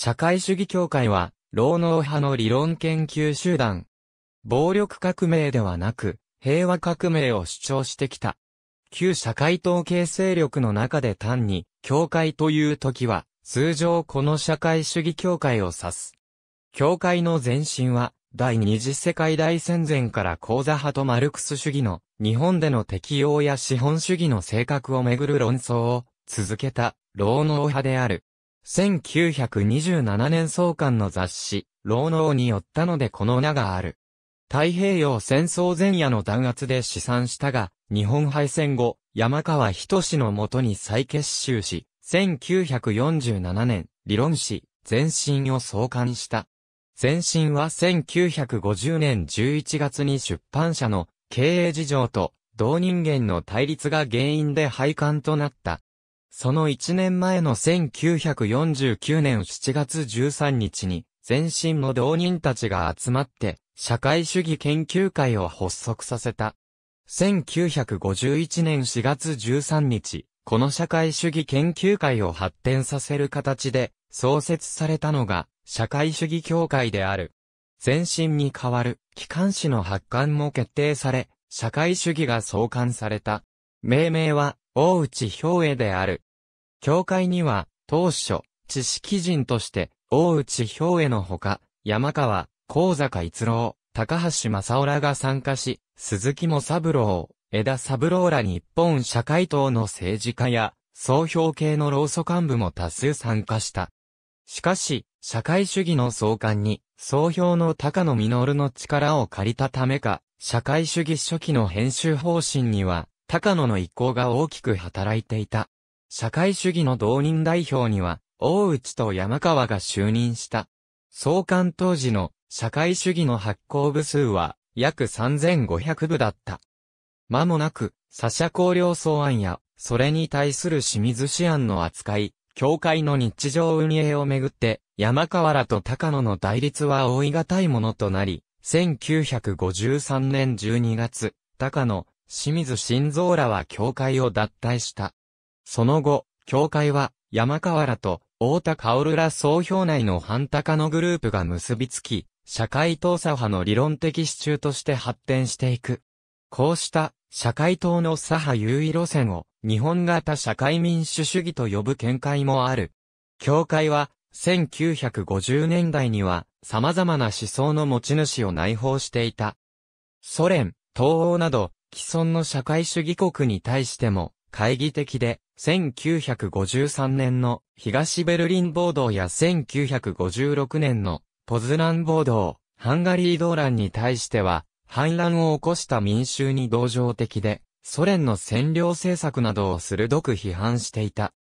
社会主義協会は、労農派の理論研究集団。暴力革命ではなく、平和革命を主張してきた。旧社会統計勢力の中で単に、教会という時は、通常この社会主義協会を指す。教会の前身は、第二次世界大戦前から講座派とマルクス主義の日本での適用や資本主義の性格をめぐる論争を続けた労農派である。1927年創刊の雑誌、労農によったのでこの名がある。太平洋戦争前夜の弾圧で試算したが、日本敗戦後、山川志のもとに再結集し、1947年、理論誌、前身を創刊した。前身は1950年11月に出版社の経営事情と同人間の対立が原因で廃刊となったその1年前の1949年7月13日に、前身の同人たちが集まって、社会主義研究会を発足させた。1951年4月13日、この社会主義研究会を発展させる形で、創設されたのが、社会主義協会である。前身に代わる、機関誌の発刊も決定され、社会主義が創刊された。命名は、大内兵衛である。教会には、当初、知識人として、大内兵衛のほか、山川、高坂逸郎、高橋正夫らが参加し、鈴木も三郎、枝三郎ら日本社会党の政治家や、総評系の労組幹部も多数参加した。しかし、社会主義の創刊に、総評の高野実の力を借りたためか、社会主義初期の編集方針には、高野の意向が大きく働いていた。社会主義の同任代表には、大内と山川が就任した。創刊当時の社会主義の発行部数は約3500部だった。間もなく、サシャ公領草案や、それに対する清水市案の扱い、教会の日常運営をめぐって、山川らと高野の対立は追いがたいものとなり、1953年12月、高野、清水晋三らは教会を脱退した。その後、協会は、山河原と、大田薫ら総評内の反高のグループが結びつき、社会党左派の理論的支柱として発展していく。こうした、社会党の左派優位路線を、日本型社会民主主義と呼ぶ見解もある。協会は、1950年代には、様々な思想の持ち主を内包していた。ソ連、東欧など、既存の社会主義国に対しても、懐疑的で、1953年の東ベルリン暴動や1956年のポズラン暴動、ハンガリー動乱に対しては、反乱を起こした民衆に同情的で、ソ連の占領政策などを鋭く批判していた。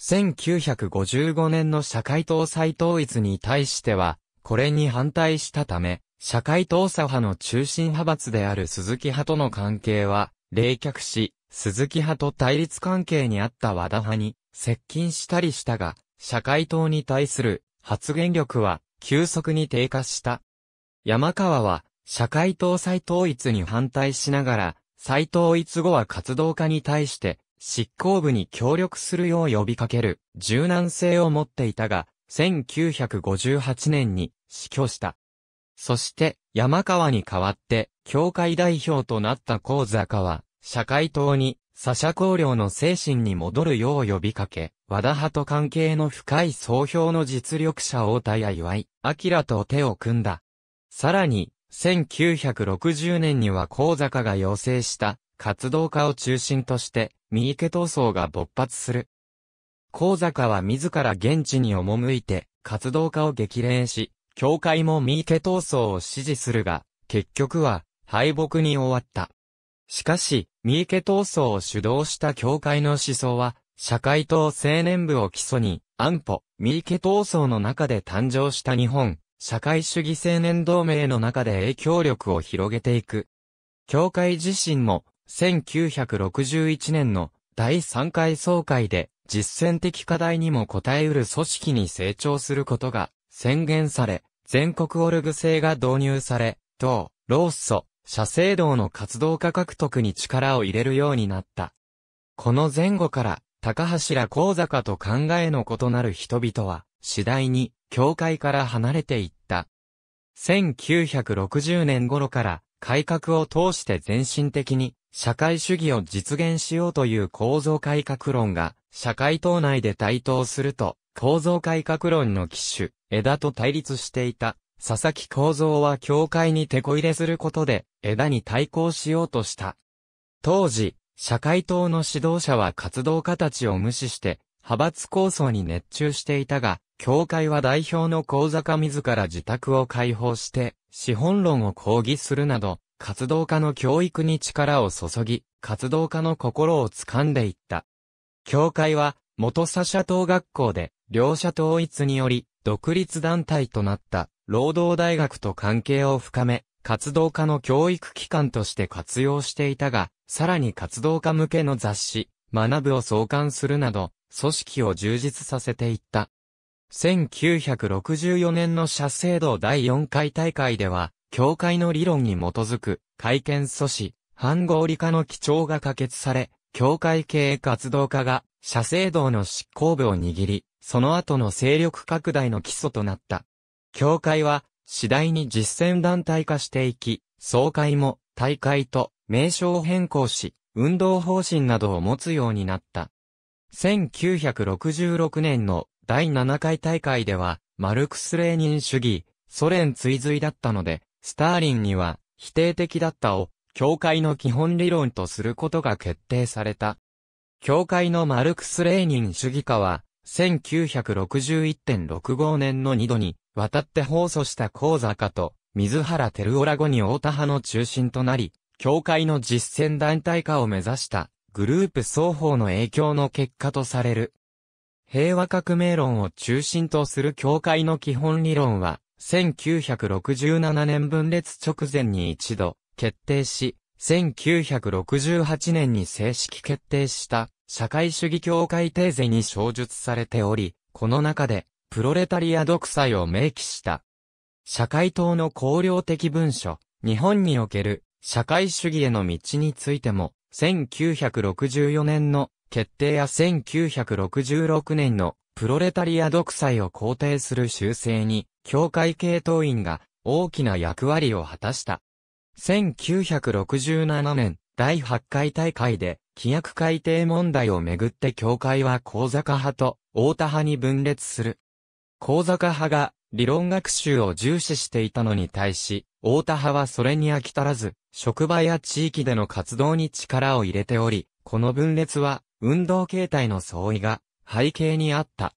1955年の社会党再統一に対しては、これに反対したため、社会党左派の中心派閥である鈴木派との関係は、冷却し、鈴木派と対立関係にあった和田派に接近したりしたが、社会党に対する発言力は急速に低下した。山川は社会党再統一に反対しながら、再統一後は活動家に対して執行部に協力するよう呼びかける柔軟性を持っていたが、1958年に死去した。そして山川に代わって教会代表となった高坂は社会党に、サシャ公領の精神に戻るよう呼びかけ、和田派と関係の深い総評の実力者大田や岩井、明と手を組んだ。さらに、1960年には高坂が要請した活動家を中心として、三池闘争が勃発する。高坂は自ら現地に赴いて、活動家を激励し、教会も三池闘争を支持するが、結局は敗北に終わった。しかし、三池闘争を主導した教会の思想は、社会党青年部を基礎に、安保、三池闘争の中で誕生した日本、社会主義青年同盟の中で影響力を広げていく。教会自身も、1961年の第3回総会で、実践的課題にも応えうる組織に成長することが宣言され、全国オルグ制が導入され、党、労ソ、社制道の活動家獲得に力を入れるようになった。この前後から、高橋ら高坂と考えの異なる人々は、次第に、教会から離れていった。1960年頃から、改革を通して全身的に、社会主義を実現しようという構造改革論が、社会党内で台頭すると、構造改革論の機種、枝と対立していた。佐々木構造は教会に手こ入れすることで、枝に対抗しようとした。当時、社会党の指導者は活動家たちを無視して、派閥構想に熱中していたが、教会は代表の高坂自ら自宅を解放して、資本論を抗議するなど、活動家の教育に力を注ぎ、活動家の心を掴んでいった。教会は、元佐社党学校で、両者統一により、独立団体となった労働大学と関係を深め、活動家の教育機関として活用していたが、さらに活動家向けの雑誌、学部を創刊するなど、組織を充実させていった。1964年の社制度第4回大会では、教会の理論に基づく、会見阻止、反合理化の基調が可決され、教会経営活動家が、社制度の執行部を握り、その後の勢力拡大の基礎となった。教会は、次第に実践団体化していき、総会も、大会と、名称を変更し、運動方針などを持つようになった。1966年の第7回大会では、マルクス・レーニン主義、ソ連追随だったので、スターリンには、否定的だったを、教会の基本理論とすることが決定された。教会のマルクス・レーニン主義化は、1961.65年の2度に、渡って放送した高家と、水原照オラ後に太田派の中心となり、教会の実践団体化を目指した、グループ双方の影響の結果とされる。平和革命論を中心とする教会の基本理論は、1967年分裂直前に一度決定し、1968年に正式決定した社会主義協会定ーに小述されており、この中で、プロレタリア独裁を明記した。社会党の公領的文書、日本における社会主義への道についても、1964年の決定や1966年のプロレタリア独裁を肯定する修正に、教会系統員が大きな役割を果たした。1967年第8回大会で規約改定問題をめぐって教会は高坂派と大田派に分裂する。高坂派が理論学習を重視していたのに対し、大田派はそれに飽き足らず、職場や地域での活動に力を入れており、この分裂は運動形態の相違が背景にあった。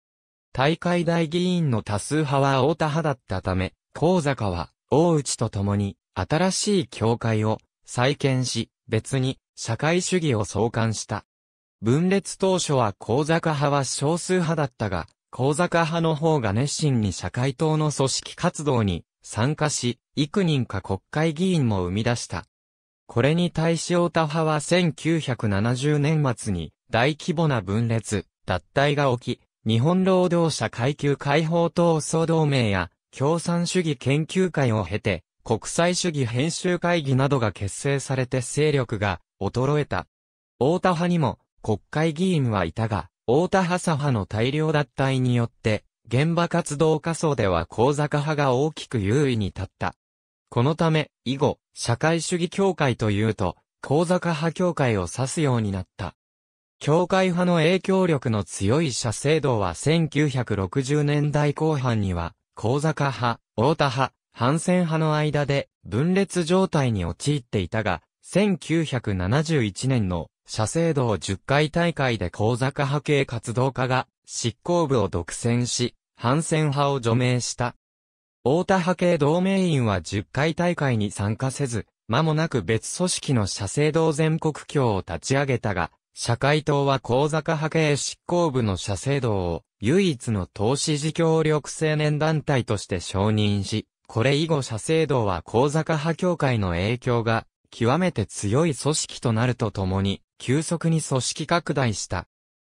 大会大議員の多数派は大田派だったため、高坂は大内と共に新しい教会を再建し、別に社会主義を創刊した。分裂当初は高坂派は少数派だったが、高坂派の方が熱心に社会党の組織活動に参加し、幾人か国会議員も生み出した。これに対し太田派は1970年末に大規模な分裂、脱退が起き、日本労働者階級解放党総同盟や共産主義研究会を経て、国際主義編集会議などが結成されて勢力が衰えた。大田派にも国会議員はいたが、大田派左派の大量脱退によって、現場活動仮想では高坂派が大きく優位に立った。このため、以後、社会主義協会というと、高坂派協会を指すようになった。協会派の影響力の強い社制度は1960年代後半には、高坂派、大田派、反戦派の間で分裂状態に陥っていたが、1971年の社制道10回大会で高坂派系活動家が執行部を独占し、反戦派を除名した。大田派系同盟員は10回大会に参加せず、間もなく別組織の社制道全国協を立ち上げたが、社会党は高坂派系執行部の社制道を唯一の投資事業力青年団体として承認し、これ以後社制度は高坂派協会の影響が極めて強い組織となるとともに急速に組織拡大した。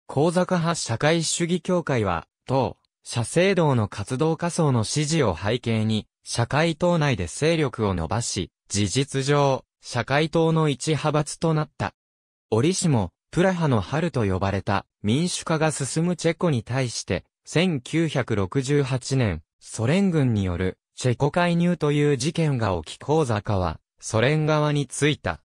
高坂派社会主義協会は、当、社制度の活動家層の支持を背景に、社会党内で勢力を伸ばし、事実上、社会党の一派閥となった。折しも、プラハの春と呼ばれた民主化が進むチェコに対して、1968年、ソ連軍によるチェコ介入という事件が起き高坂は、ソ連側についた。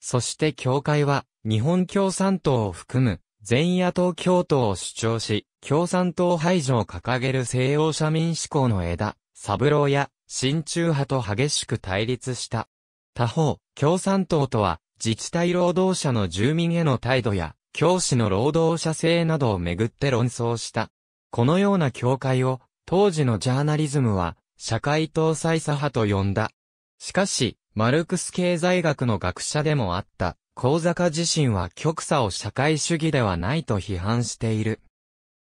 そして教会は、日本共産党を含む、全野党共闘を主張し、共産党排除を掲げる西欧社民志向の枝、サブローや、親中派と激しく対立した。他方、共産党とは、自治体労働者の住民への態度や、教師の労働者性などをめぐって論争した。このような教会を、当時のジャーナリズムは、社会党最左派と呼んだ。しかし、マルクス経済学の学者でもあった、高坂自身は極左を社会主義ではないと批判している。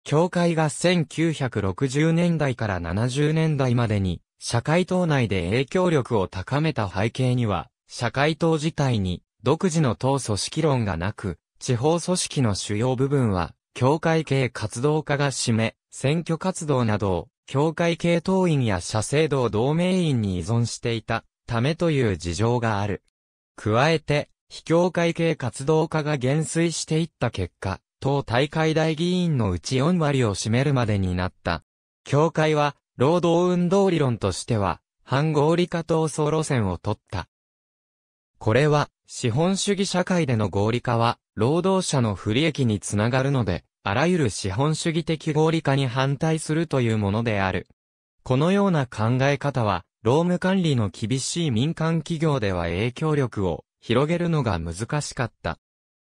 教会が1960年代から70年代までに、社会党内で影響力を高めた背景には、社会党自体に独自の党組織論がなく、地方組織の主要部分は、教会系活動家が占め、選挙活動などを教会系党員や社制を同盟員に依存していたためという事情がある。加えて、非教会系活動家が減衰していった結果、党大会大議員のうち4割を占めるまでになった。教会は、労働運動理論としては、反合理化闘争路線を取った。これは、資本主義社会での合理化は、労働者の不利益につながるので、あらゆる資本主義的合理化に反対するというものである。このような考え方は、労務管理の厳しい民間企業では影響力を広げるのが難しかった。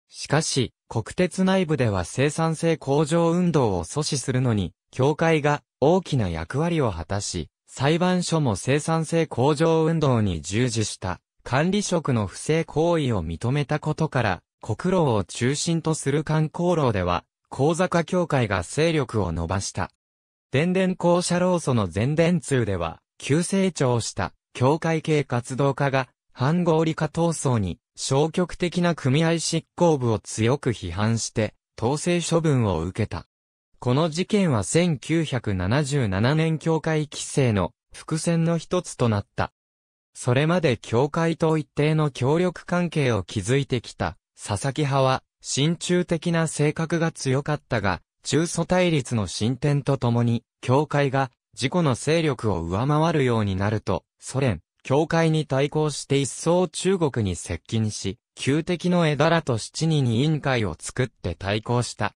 しかし、国鉄内部では生産性向上運動を阻止するのに、協会が大きな役割を果たし、裁判所も生産性向上運動に従事した、管理職の不正行為を認めたことから、国労を中心とする観光労では、高坂教会が勢力を伸ばした。伝伝校舎老祖の前伝通では、急成長した教会系活動家が、反合理化闘争に消極的な組合執行部を強く批判して、統制処分を受けた。この事件は1977年教会規制の伏線の一つとなった。それまで教会と一定の協力関係を築いてきた佐々木派は親中的な性格が強かったが、中祖対立の進展とともに、教会が自己の勢力を上回るようになると、ソ連、教会に対抗して一層中国に接近し、旧敵の枝らと七人に委員会を作って対抗した。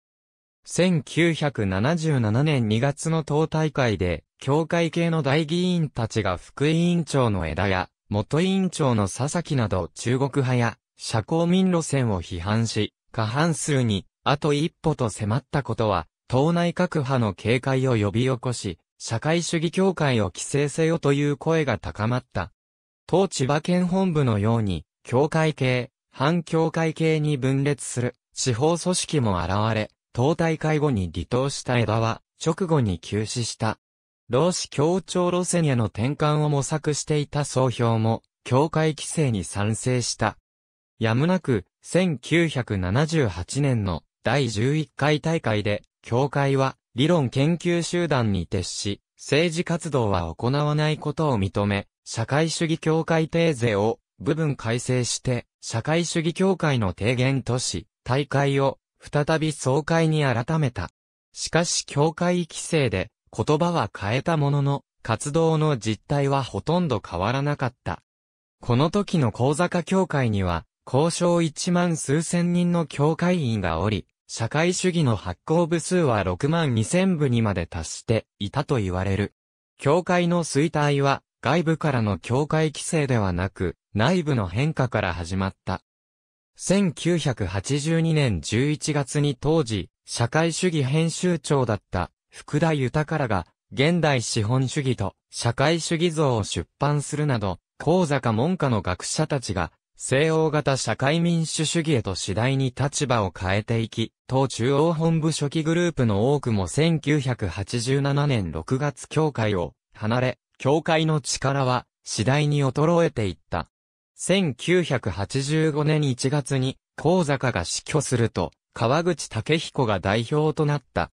1977年2月の党大会で、教会系の大議員たちが副委員長の枝や、元委員長の佐々木など中国派や、社交民路線を批判し、過半数に、あと一歩と迫ったことは、党内各派の警戒を呼び起こし、社会主義協会を規制せよという声が高まった。当千葉県本部のように、協会系、反協会系に分裂する地方組織も現れ、党大会後に離党した枝は、直後に休止した。労使協調路線への転換を模索していた総評も、協会規制に賛成した。やむなく、1978年の第11回大会で、協会は理論研究集団に徹し、政治活動は行わないことを認め、社会主義協会定税を部分改正して、社会主義協会の提言とし、大会を再び総会に改めた。しかし協会規制で言葉は変えたものの、活動の実態はほとんど変わらなかった。この時の講座家協会には、交渉1万数千人の教会員がおり、社会主義の発行部数は6万2000部にまで達していたと言われる。教会の衰退は外部からの教会規制ではなく内部の変化から始まった。1982年11月に当時社会主義編集長だった福田豊が現代資本主義と社会主義像を出版するなど、講座か文化の学者たちが西欧型社会民主主義へと次第に立場を変えていき、党中央本部初期グループの多くも1987年6月協会を離れ、協会の力は次第に衰えていった。1985年1月に、高坂が死去すると、川口武彦が代表となった。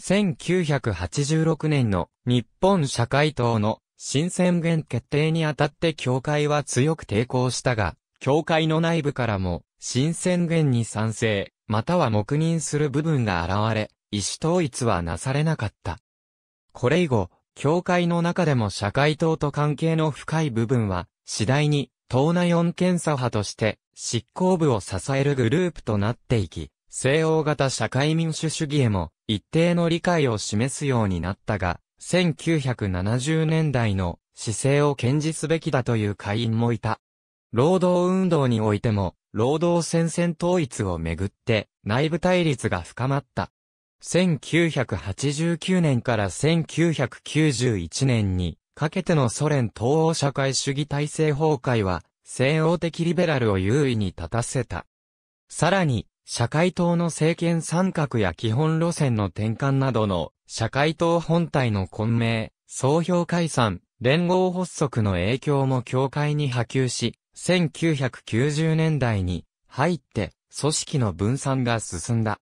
1986年の日本社会党の新宣言決定にあたって協会は強く抵抗したが、教会の内部からも、新宣言に賛成、または黙認する部分が現れ、意思統一はなされなかった。これ以後、教会の中でも社会党と関係の深い部分は、次第に、党内四検査派として、執行部を支えるグループとなっていき、西欧型社会民主主義へも一定の理解を示すようになったが、1970年代の姿勢を堅持すべきだという会員もいた。労働運動においても、労働戦線統一をめぐって内部対立が深まった。1989年から1991年にかけてのソ連東欧社会主義体制崩壊は西欧的リベラルを優位に立たせた。さらに、社会党の政権参画や基本路線の転換などの社会党本体の混迷、総評解散、連合発足の影響も協会に波及し、1990年代に入って組織の分散が進んだ。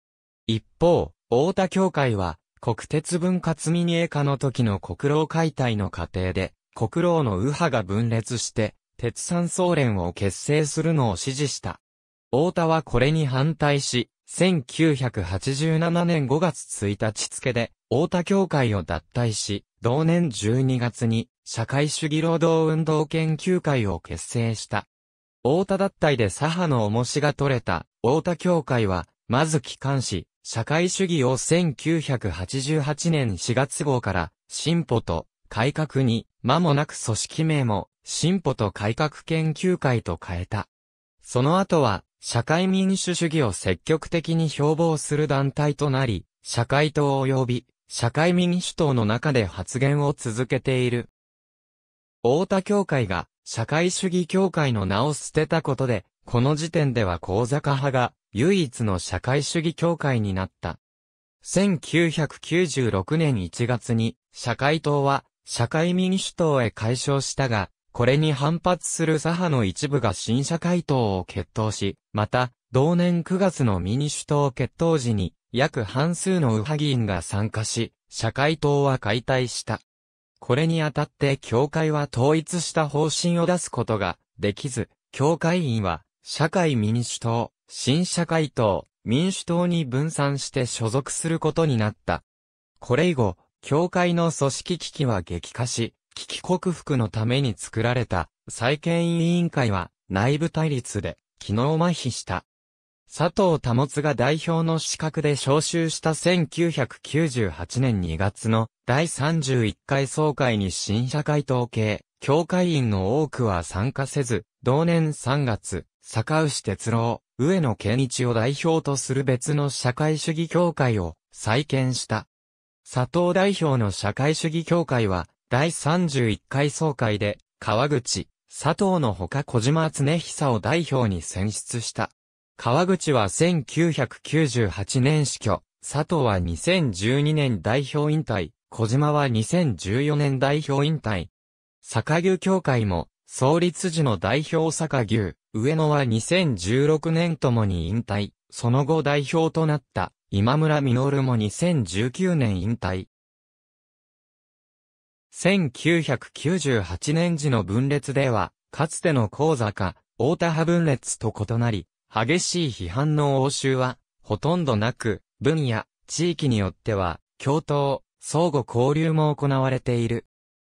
一方、大田協会は国鉄分割民営化の時の国労解体の過程で国労の右派が分裂して鉄産総連を結成するのを支持した。大田はこれに反対し、1987年5月1日付で、大田協会を脱退し、同年12月に、社会主義労働運動研究会を結成した。大田脱退で左派の重しが取れた、大田協会は、まず帰還し、社会主義を1988年4月号から、進歩と改革に、間もなく組織名も、進歩と改革研究会と変えた。その後は、社会民主主義を積極的に標榜する団体となり、社会党及び、社会民主党の中で発言を続けている。大田協会が社会主義協会の名を捨てたことで、この時点では高坂派が唯一の社会主義協会になった。1996年1月に社会党は社会民主党へ解消したが、これに反発する左派の一部が新社会党を決闘し、また、同年9月の民主党決闘時に、約半数の右派議員が参加し、社会党は解体した。これにあたって教会は統一した方針を出すことができず、教会員は社会民主党、新社会党、民主党に分散して所属することになった。これ以後、教会の組織危機は激化し、危機克服のために作られた再建委員会は内部対立で機能麻痺した。佐藤保が代表の資格で招集した1998年2月の第31回総会に新社会統計、協会員の多くは参加せず、同年3月、坂牛哲郎、上野健一を代表とする別の社会主義協会を再建した。佐藤代表の社会主義協会は、第31回総会で、川口、佐藤のほか小島恒久を代表に選出した。川口は1998年死去、佐藤は2012年代表引退、小島は2014年代表引退。坂牛協会も、創立時の代表坂牛、上野は2016年ともに引退、その後代表となった今村実も2019年引退。1998年時の分裂では、かつての高坂、大田派分裂と異なり、激しい批判の応酬は、ほとんどなく、分野、地域によっては、共闘、相互交流も行われている。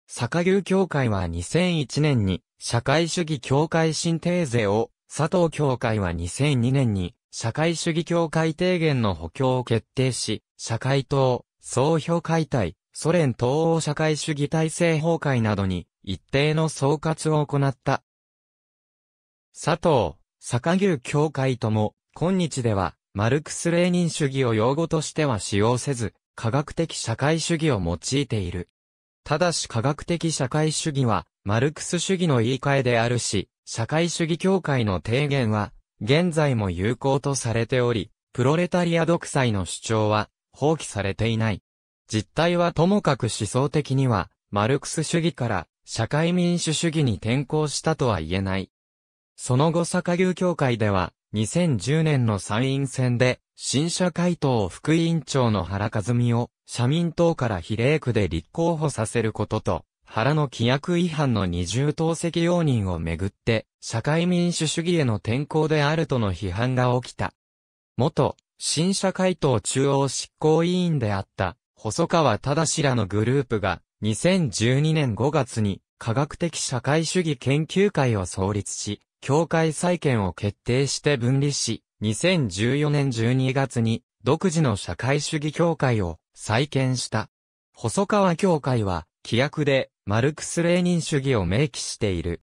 坂牛協会は2001年に、社会主義協会新定税を、佐藤協会は2002年に、社会主義協会提言の補強を決定し、社会党、総評解体、ソ連東欧社会主義体制崩壊などに一定の総括を行った。佐藤、坂牛協会とも、今日では、マルクス・レーニン主義を用語としては使用せず、科学的社会主義を用いている。ただし科学的社会主義は、マルクス主義の言い換えであるし、社会主義協会の提言は、現在も有効とされており、プロレタリア独裁の主張は、放棄されていない。実態はともかく思想的には、マルクス主義から、社会民主主義に転向したとは言えない。その後坂牛協会では、2010年の参院選で、新社会党副委員長の原和美を、社民党から比例区で立候補させることと、原の規約違反の二重党籍容認をめぐって、社会民主主義への転向であるとの批判が起きた。元、新社会党中央執行委員であった、細川忠らのグループが、2012年5月に、科学的社会主義研究会を創立し、協会再建を決定して分離し、2014年12月に独自の社会主義協会を再建した。細川協会は、規約でマルクス・レーニン主義を明記している。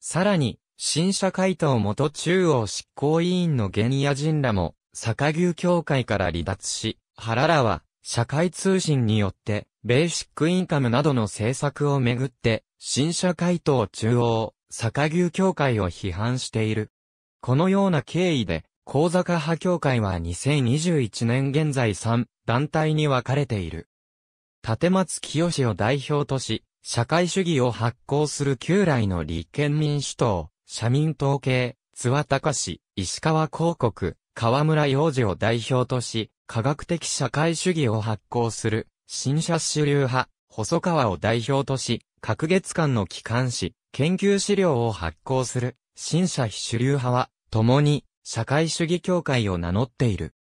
さらに、新社会党元中央執行委員の原野人らも、坂牛協会から離脱し、原らは、社会通信によって、ベーシックインカムなどの政策をめぐって、新社会党中央、坂牛協会を批判している。このような経緯で、高坂派協会は2021年現在3団体に分かれている。立松清を代表とし、社会主義を発行する旧来の立憲民主党、社民党系、津和隆石川広告、河村洋二を代表とし、科学的社会主義を発行する、新社主流派、細川を代表とし、各月間の機関紙、研究資料を発行する、新社非主流派は、共に、社会主義協会を名乗っている。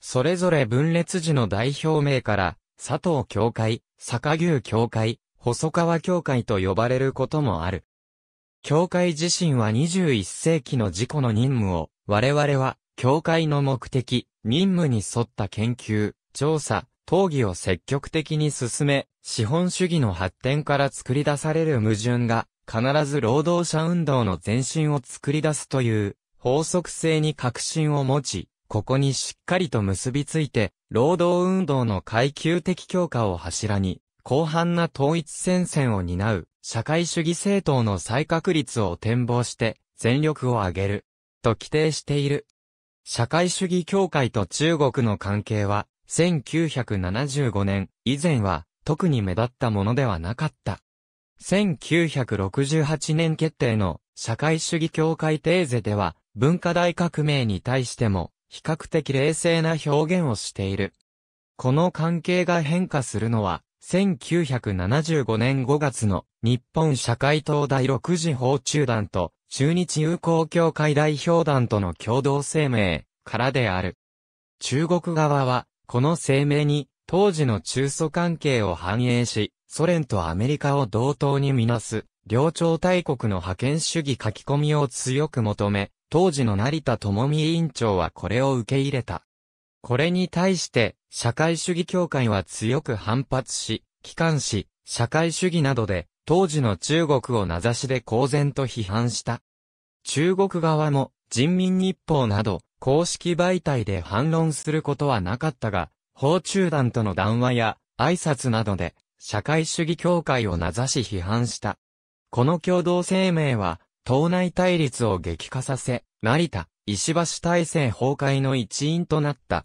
それぞれ分裂時の代表名から、佐藤協会、坂牛協会、細川協会と呼ばれることもある。協会自身は21世紀の事故の任務を、我々は、協会の目的、任務に沿った研究、調査、討議を積極的に進め、資本主義の発展から作り出される矛盾が、必ず労働者運動の前身を作り出すという、法則性に確信を持ち、ここにしっかりと結びついて、労働運動の階級的強化を柱に、広範な統一戦線を担う、社会主義政党の再確立を展望して、全力を挙げる、と規定している。社会主義協会と中国の関係は、1975年以前は特に目立ったものではなかった。1968年決定の社会主義協会テーゼでは、文化大革命に対しても、比較的冷静な表現をしている。この関係が変化するのは、1975年5月の日本社会党第6次法中団と中日友好協会代表団との共同声明からである。中国側は、この声明に当時の中祖関係を反映し、ソ連とアメリカを同等に見なす、領長大国の覇権主義書き込みを強く求め、当時の成田智美委員長はこれを受け入れた。これに対して、社会主義協会は強く反発し、機関し、社会主義などで、当時の中国を名指しで公然と批判した。中国側も、人民日報など、公式媒体で反論することはなかったが、訪中団との談話や、挨拶などで、社会主義協会を名指し批判した。この共同声明は、党内対立を激化させ、成田、石橋体制崩壊の一因となった。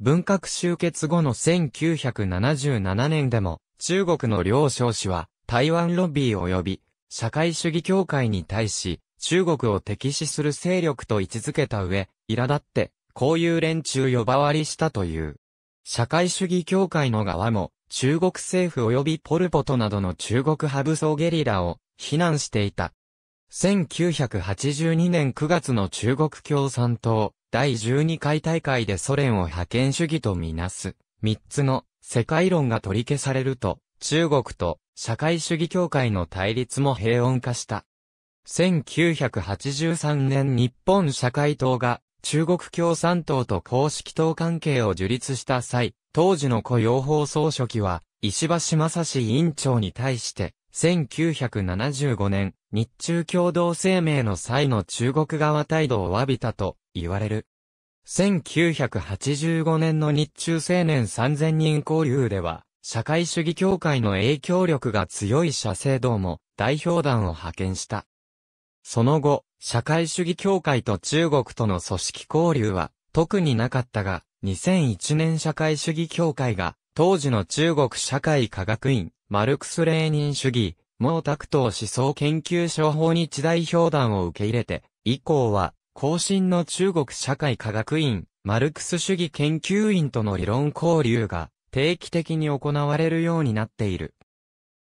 文革終結後の1977年でも、中国の両少子は、台湾ロビー及び、社会主義協会に対し、中国を敵視する勢力と位置づけた上、苛立って、こういう連中呼ばわりしたという。社会主義協会の側も、中国政府及びポルポトなどの中国派武装ゲリラを非難していた。1982年9月の中国共産党第12回大会でソ連を覇権主義とみなす3つの世界論が取り消されると中国と社会主義協会の対立も平穏化した。1983年日本社会党が中国共産党と公式党関係を樹立した際、当時の雇用法総書記は、石橋正史委員長に対して、1975年、日中共同声明の際の中国側態度を詫びたと言われる。1985年の日中青年3000人交流では、社会主義協会の影響力が強い社制党も代表団を派遣した。その後、社会主義協会と中国との組織交流は特になかったが、2001年社会主義協会が当時の中国社会科学院、マルクス・レーニン主義、毛沢東思想研究所法日代表団を受け入れて、以降は、後進の中国社会科学院、マルクス主義研究院との理論交流が定期的に行われるようになっている。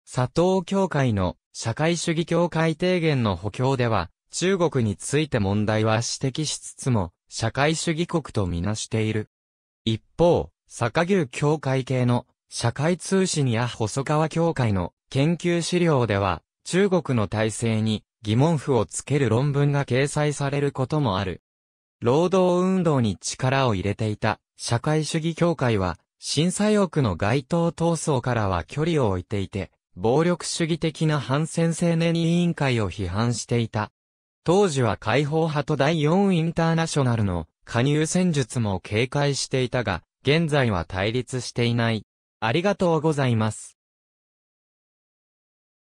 佐藤協会の社会主義協会提言の補強では、中国について問題は指摘しつつも、社会主義国とみなしている。一方、坂牛協会系の社会通信や細川協会の研究資料では、中国の体制に疑問符をつける論文が掲載されることもある。労働運動に力を入れていた社会主義協会は、震災奥の街頭闘争からは距離を置いていて、暴力主義的な反戦青年委員会を批判していた。当時は解放派と第4インターナショナルの加入戦術も警戒していたが、現在は対立していない。ありがとうございます。